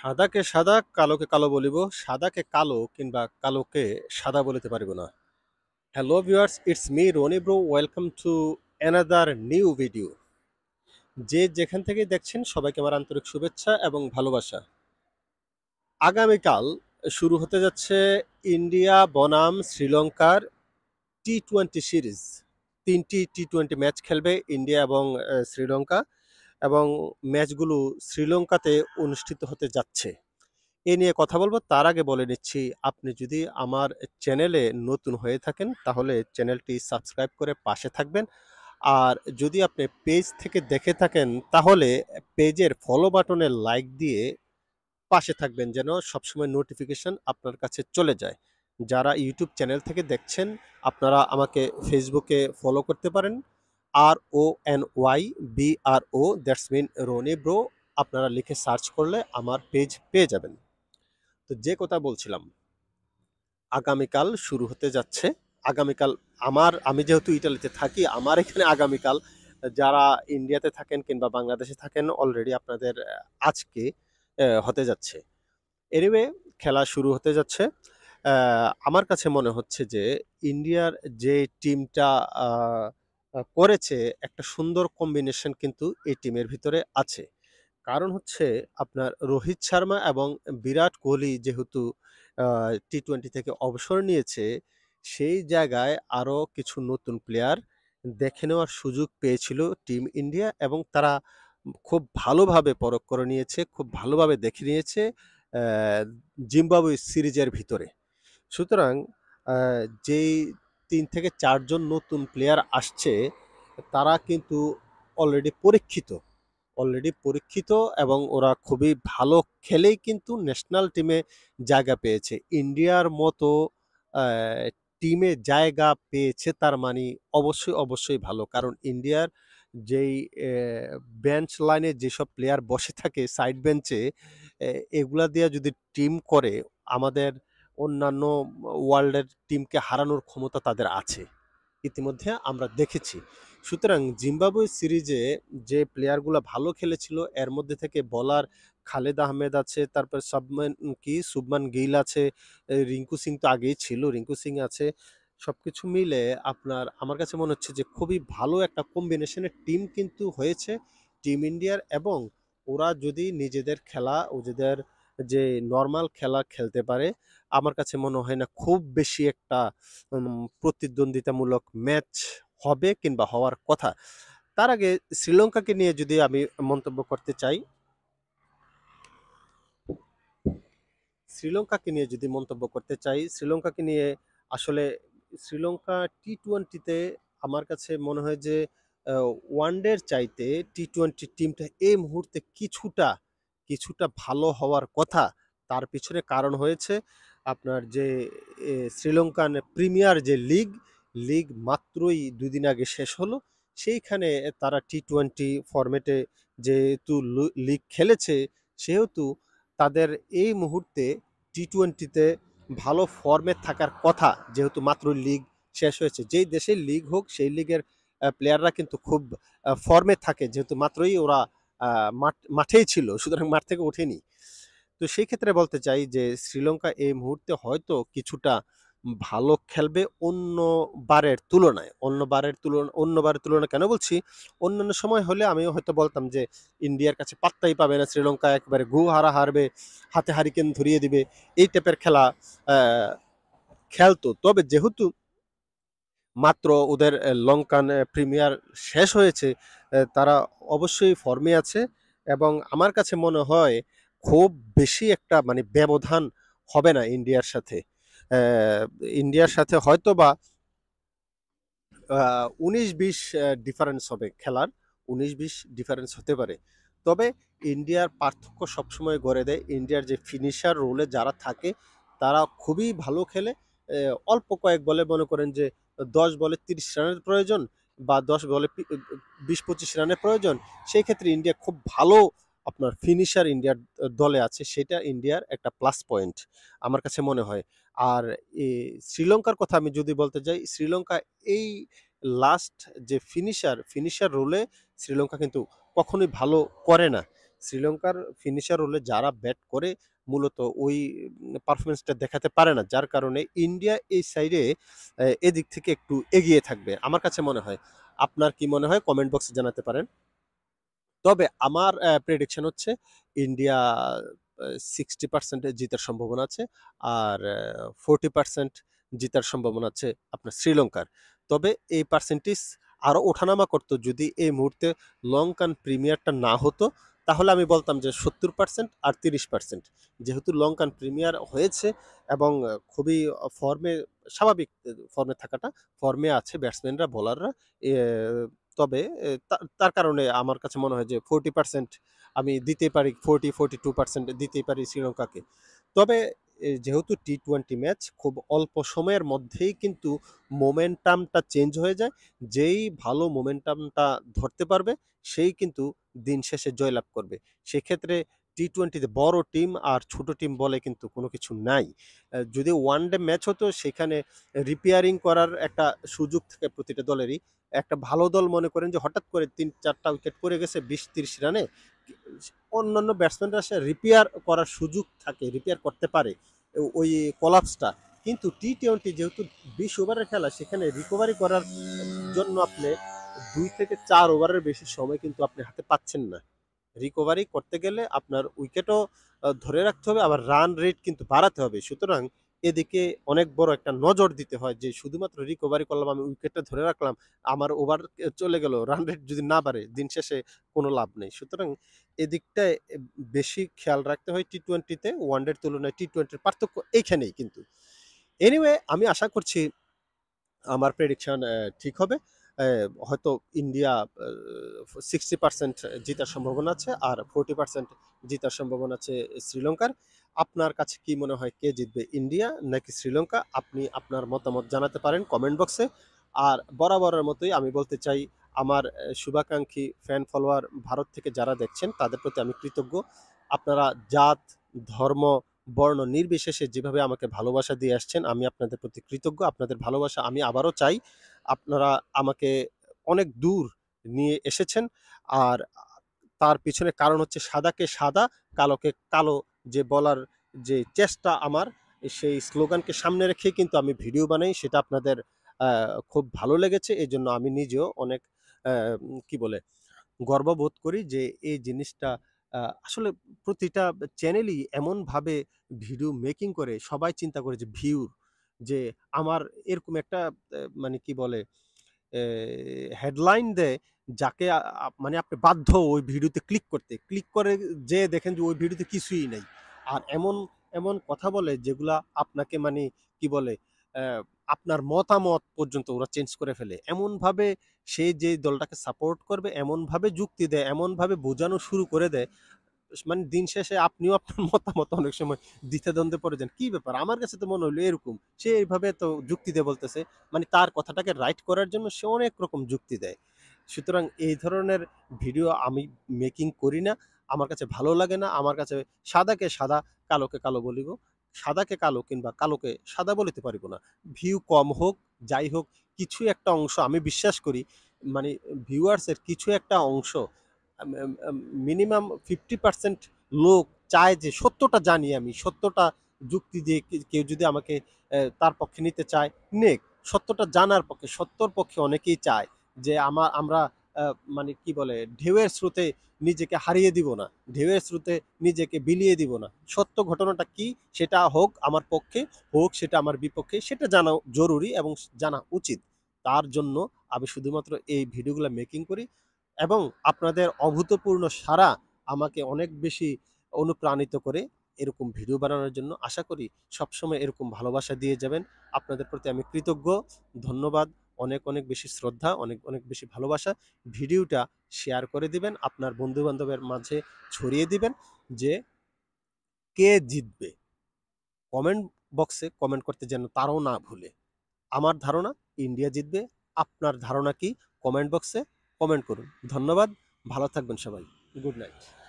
সাদাকে সাদা কালোকে কালো বলিব সাদাকে কালো কিংবা কালোকে সাদা বলিতে পারিব না hello viewers it's me Rony bro welcome to another new video যে যেখান থেকে দেখছেন সবাইকে আমার আন্তরিক শুভেচ্ছা এবং ভালোবাসা আগামীকাল শুরু হতে যাচ্ছে ইন্ডিয়া বনাম শ্রীলঙ্কার টি টোয়েন্টি সিরিজ তিনটি টি টোয়েন্টি ম্যাচ খেলবে ইন্ডিয়া এবং শ্রীলঙ্কা এবং ম্যাচগুলো শ্রীলঙ্কাতে অনুষ্ঠিত হতে যাচ্ছে এ নিয়ে কথা বলবো তার আগে বলে নিচ্ছি আপনি যদি আমার চ্যানেলে নতুন হয়ে থাকেন তাহলে চ্যানেলটি সাবস্ক্রাইব করে পাশে থাকবেন আর যদি আপনি পেজ থেকে দেখে থাকেন তাহলে পেজের ফলো বাটনে লাইক দিয়ে পাশে থাকবেন যেন সবসময় নোটিফিকেশান আপনার কাছে চলে যায় যারা ইউটিউব চ্যানেল থেকে দেখছেন আপনারা আমাকে ফেসবুকে ফলো করতে পারেন R O N Y B R O that's mean Rony bro আপনারা লিখে সার্চ করলে আমার পেজ পেয়ে যাবেন তো যে কথা বলছিলাম আগামীকাল শুরু হতে যাচ্ছে আগামীকাল আমার আমি যেহেতু ইটালিতে থাকি আমার এখানে আগামীকাল যারা ইন্ডিয়াতে থাকেন কিংবা বাংলাদেশে থাকেন অলরেডি আপনাদের আজকে হতে যাচ্ছে এনিওয়ে খেলা শুরু হতে যাচ্ছে আমার কাছে মনে হচ্ছে যে ইন্ডিয়ার যে টিমটা করেছে একটা সুন্দর কম্বিনেশন কিন্তু এই টিমের ভিতরে আছে কারণ হচ্ছে আপনার রোহিত শর্মা এবং বিরাট কোহলি যেহেতু টি টোয়েন্টি থেকে অবসর নিয়েছে সেই জায়গায় আরও কিছু নতুন প্লেয়ার দেখে নেওয়ার সুযোগ পেয়েছিল টিম ইন্ডিয়া এবং তারা খুব ভালোভাবে পরখ করে নিয়েছে খুব ভালোভাবে দেখে নিয়েছে জিম্বাবুয়ে সিরিজের ভিতরে সুতরাং যেই তিন থেকে চারজন নতুন প্লেয়ার আসছে তারা কিন্তু অলরেডি পরীক্ষিত অলরেডি পরীক্ষিত এবং ওরা খুবই ভালো খেলেই কিন্তু ন্যাশনাল টিমে জায়গা পেয়েছে ইন্ডিয়ার মতো টিমে জায়গা পেয়েছে তার মানে অবশ্যই অবশ্যই ভালো কারণ ইন্ডিয়ার যেই বেঞ্চ লাইনে যেসব প্লেয়ার বসে থাকে সাইড বেঞ্চে এগুলা দিয়ে যদি টিম করে আমাদের অন্যান্য ওয়ার্ল্ডের টিমকে হারানোর ক্ষমতা তাদের আছে ইতিমধ্যে আমরা দেখেছি সুতরাং জিম্বাবুয়ে সিরিজে যে প্লেয়ারগুলো ভালো খেলেছিল এর মধ্যে থেকে বলার খালেদ আহমেদ আছে তারপর সাবমান কি সুবমান গিল আছে রিঙ্কু সিং তো আগেই ছিল রিঙ্কু সিং আছে সব কিছু মিলে আপনার আমার কাছে মনে হচ্ছে যে খুবই ভালো একটা কম্বিনেশনের টিম কিন্তু হয়েছে টিম ইন্ডিয়ার এবং ওরা যদি নিজেদের খেলা ওদের যে নর্মাল খেলা খেলতে পারে আমার কাছে মনে হয় না খুব বেশি একটা প্রতিদ্বন্দ্বিতামূলক ম্যাচ হবে কিংবা হওয়ার কথা তার আগে শ্রীলঙ্কাকে নিয়ে যদি আমি মন্তব্য করতে চাই শ্রীলঙ্কাকে নিয়ে যদি মন্তব্য করতে চাই শ্রীলঙ্কাকে নিয়ে আসলে শ্রীলঙ্কা টি টোয়েন্টিতে আমার কাছে মনে হয় যে ওয়ানডের চাইতে টি টোয়েন্টি টিমটা এই মুহূর্তে কিছুটা কিছুটা ভালো হওয়ার কথা তার পিছনে কারণ হয়েছে আপনার যে শ্রীলঙ্কান প্রিমিয়ার যে লিগ লিগ মাত্রই দুদিন আগে শেষ হলো সেইখানে তারা টি টোয়েন্টি ফর্মেটে যেহেতু লিগ খেলেছে সেহেতু তাদের এই মুহূর্তে টি টোয়েন্টিতে ভালো ফর্মে থাকার কথা যেহেতু মাত্র লিগ শেষ হয়েছে যেই দেশে লিগ হোক সেই লিগের প্লেয়াররা কিন্তু খুব ফর্মে থাকে যেহেতু মাত্রই ওরা মাঠ মাঠেই ছিল সুতরাং মাঠ থেকে ওঠেনি তো সেই ক্ষেত্রে বলতে চাই যে শ্রীলঙ্কা এই মুহূর্তে হয়তো কিছুটা ভালো খেলবে অন্য বারের তুলনায় অন্য বারের তুলনা অন্য বারের তুলনায় কেন বলছি অন্যান্য সময় হলে আমি হয়তো বলতাম যে ইন্ডিয়ার কাছে পাত্তাই পাবে না শ্রীলঙ্কা একবারে গু হারা হারবে হাতে হারিকেন ধরিয়ে দিবে এই টাইপের খেলা খেলতো তবে যেহেতু মাত্র ওদের লঙ্কান প্রিমিয়ার শেষ হয়েছে তারা অবশ্যই ফর্মে আছে এবং আমার কাছে মনে হয় খুব বেশি একটা মানে ব্যবধান হবে না ইন্ডিয়ার সাথে ইন্ডিয়ার সাথে হয়তো বা উনিশ বিশ ডিফারেন্স হবে খেলার উনিশ বিশ ডিফারেন্স হতে পারে তবে ইন্ডিয়ার পার্থক্য সবসময় গড়ে দেয় ইন্ডিয়ার যে ফিনিশার রোলে যারা থাকে তারা খুবই ভালো খেলে অল্প কয়েক বলে মনে করেন যে দশ বলে তিরিশ রানের প্রয়োজন বা দশ বলে বিশ পঁচিশ রানের প্রয়োজন সেই ক্ষেত্রে ইন্ডিয়া খুব ভালো আপনার ফিনিশার ইন্ডিয়ার দলে আছে সেটা ইন্ডিয়ার একটা প্লাস পয়েন্ট আমার কাছে মনে হয় আর শ্রীলঙ্কার কথা আমি যদি বলতে যাই শ্রীলঙ্কা এই লাস্ট যে ফিনিশার ফিনিশার রোলে শ্রীলঙ্কা কিন্তু কখনোই ভালো করে না শ্রীলঙ্কার ফিনিশার রোলে যারা ব্যাট করে মূলত ওই পারফরমেন্সটা দেখাতে পারে না যার কারণে ইন্ডিয়া এই সাইডে এদিক থেকে একটু এগিয়ে থাকবে আমার কাছে মনে হয় আপনার কি মনে হয় কমেন্ট বক্সে জানাতে পারেন তবে আমার প্রেডিকশন হচ্ছে ইন্ডিয়া সিক্সটি পার্সেন্ট জিতার সম্ভাবনা আছে আর ফোরটি পার্সেন্ট জিতার সম্ভাবনা আছে আপনার শ্রীলঙ্কার তবে এই পার্সেন্টেজ আরও ওঠানামা করতো যদি এই মুহূর্তে লঙ্কান প্রিমিয়ারটা না হতো তাহলে আমি বলতাম যে সত্তর পার্সেন্ট আর তিরিশ পার্সেন্ট যেহেতু লঙ্কান প্রিমিয়ার হয়েছে এবং খুবই ফর্মে স্বাভাবিক ফর্মে থাকাটা ফর্মে আছে ব্যাটসম্যানরা বোলাররা তবে তার কারণে আমার কাছে মনে হয় যে ফোরটি পার্সেন্ট আমি দিতে পারি ফোরটি ফোরটি টু পার্সেন্ট দিতে পারি শ্রীলঙ্কাকে তবে যেহেতু টি টোয়েন্টি ম্যাচ খুব অল্প সময়ের মধ্যেই কিন্তু মোমেন্টামটা চেঞ্জ হয়ে যায় যেই ভালো মোমেন্টামটা ধরতে পারবে সেই কিন্তু দিন শেষে জয়লাভ করবে সেক্ষেত্রে টি টোয়েন্টিতে বড় টিম আর ছোট টিম বলে কিন্তু কোনো কিছু নাই যদি ওয়ান ডে ম্যাচ হতো সেখানে রিপেয়ারিং করার একটা সুযোগ থাকে প্রতিটা দলেরই একটা ভালো দল মনে করেন যে হঠাৎ করে তিন চারটা উইকেট পড়ে গেছে বিশ তিরিশ রানে অন্যান্য ব্যাটসম্যানরা সে রিপেয়ার করার সুযোগ থাকে রিপেয়ার করতে পারে ওই কলাপসটা কিন্তু টি টোয়েন্টি যেহেতু বিশ ওভারের খেলা সেখানে রিকভারি করার জন্য আপনি দুই থেকে চার ওভারের বেশি সময় কিন্তু আপনি হাতে পাচ্ছেন না রিকভারি করতে গেলে আপনার উইকেটও ধরে রাখতে হবে আবার রান রেট কিন্তু বাড়াতে হবে সুতরাং এদিকে অনেক বড় একটা নজর দিতে হয় যে শুধুমাত্র রিকভারি করলাম আমি উইকেটটা ধরে রাখলাম আমার ওভার চলে গেল রান রেট যদি না বাড়ে দিন শেষে কোনো লাভ নেই সুতরাং এদিকটায় বেশি খেয়াল রাখতে হয় টি টোয়েন্টিতে ওয়ানডের তুলনায় টি টোয়েন্টির পার্থক্য এইখানেই কিন্তু এনিওয়ে আমি আশা করছি আমার প্রেডিকশন ঠিক হবে হয়তো ইন্ডিয়া সিক্সটি পার্সেন্ট জিতার সম্ভাবনা আছে আর ফোরটি পার্সেন্ট জিতার সম্ভাবনা আছে শ্রীলঙ্কার আপনার কাছে কি মনে হয় কে জিতবে ইন্ডিয়া নাকি শ্রীলঙ্কা আপনি আপনার মতামত জানাতে পারেন কমেন্ট বক্সে আর বরাবরের মতোই আমি বলতে চাই আমার শুভাকাঙ্ক্ষী ফ্যান ফলোয়ার ভারত থেকে যারা দেখছেন তাদের প্রতি আমি কৃতজ্ঞ আপনারা জাত ধর্ম বর্ণ নির্বিশেষে যেভাবে আমাকে ভালোবাসা দিয়ে আসছেন আমি আপনাদের প্রতি কৃতজ্ঞ আপনাদের ভালোবাসা আমি আবারও চাই আপনারা আমাকে অনেক দূর নিয়ে এসেছেন আর তার পিছনে কারণ হচ্ছে সাদাকে সাদা কালোকে কালো যে বলার যে চেষ্টা আমার সেই স্লোগানকে সামনে রেখে কিন্তু আমি ভিডিও বানাই সেটা আপনাদের খুব ভালো লেগেছে এই জন্য আমি নিজেও অনেক কি বলে গর্ববোধ করি যে এই জিনিসটা আসলে প্রতিটা চ্যানেলই এমনভাবে ভিডিও মেকিং করে সবাই চিন্তা করে যে ভিউর যে আমার এরকম একটা মানে কি বলে হেডলাইন দেয় যাকে মানে আপনি বাধ্য ওই ভিডিওতে ক্লিক করতে ক্লিক করে যে দেখেন যে ওই ভিডিওতে কিছুই নেই আর এমন এমন কথা বলে যেগুলা আপনাকে মানে কি বলে আপনার মতামত পর্যন্ত ওরা চেঞ্জ করে ফেলে এমনভাবে সে যে দলটাকে সাপোর্ট করবে এমনভাবে যুক্তি দেয় এমনভাবে বোঝানো শুরু করে দেয় মানে দিন শেষে আপনিও আপনার মতামত অনেক সময় দ্বন্দ্বে পড়ে যান কী ব্যাপার আমার কাছে তো মনে হলো এরকম সে এইভাবে তো যুক্তি দেয় বলতেছে মানে তার কথাটাকে রাইট করার জন্য সে অনেক রকম যুক্তি দেয় সুতরাং এই ধরনের ভিডিও আমি মেকিং করি না আমার কাছে ভালো লাগে না আমার কাছে সাদাকে সাদা কালোকে কালো বলিব সাদাকে কালো কিংবা কালোকে সাদা বলিতে পারিব না ভিউ কম হোক যাই হোক কিছু একটা অংশ আমি বিশ্বাস করি মানে ভিউয়ার্সের কিছু একটা অংশ মিনিমাম ফিফটি পার্সেন্ট লোক চায় যে সত্যটা জানি আমি সত্যটা যুক্তি দিয়ে কেউ যদি আমাকে তার পক্ষে নিতে চায় নেক সত্যটা জানার পক্ষে সত্যর পক্ষে অনেকেই চায় যে আমার আমরা মানে কি বলে ঢেউয়ের স্রোতে নিজেকে হারিয়ে দিব না ঢেউয়ের স্রোতে নিজেকে বিলিয়ে দিব না সত্য ঘটনাটা কি সেটা হোক আমার পক্ষে হোক সেটা আমার বিপক্ষে সেটা জানা জরুরি এবং জানা উচিত তার জন্য আমি শুধুমাত্র এই ভিডিওগুলো মেকিং করি এবং আপনাদের অভূতপূর্ণ সারা আমাকে অনেক বেশি অনুপ্রাণিত করে এরকম ভিডিও বানানোর জন্য আশা করি সবসময় এরকম ভালোবাসা দিয়ে যাবেন আপনাদের প্রতি আমি কৃতজ্ঞ ধন্যবাদ অনেক অনেক বেশি শ্রদ্ধা অনেক অনেক বেশি ভালোবাসা ভিডিওটা শেয়ার করে দিবেন আপনার বন্ধুবান্ধবের মাঝে ছড়িয়ে দিবেন যে কে জিতবে কমেন্ট বক্সে কমেন্ট করতে যেন তারও না ভুলে আমার ধারণা ইন্ডিয়া জিতবে আপনার ধারণা কি কমেন্ট বক্সে কমেন্ট করুন ধন্যবাদ ভালো থাকবেন সবাই গুড নাইট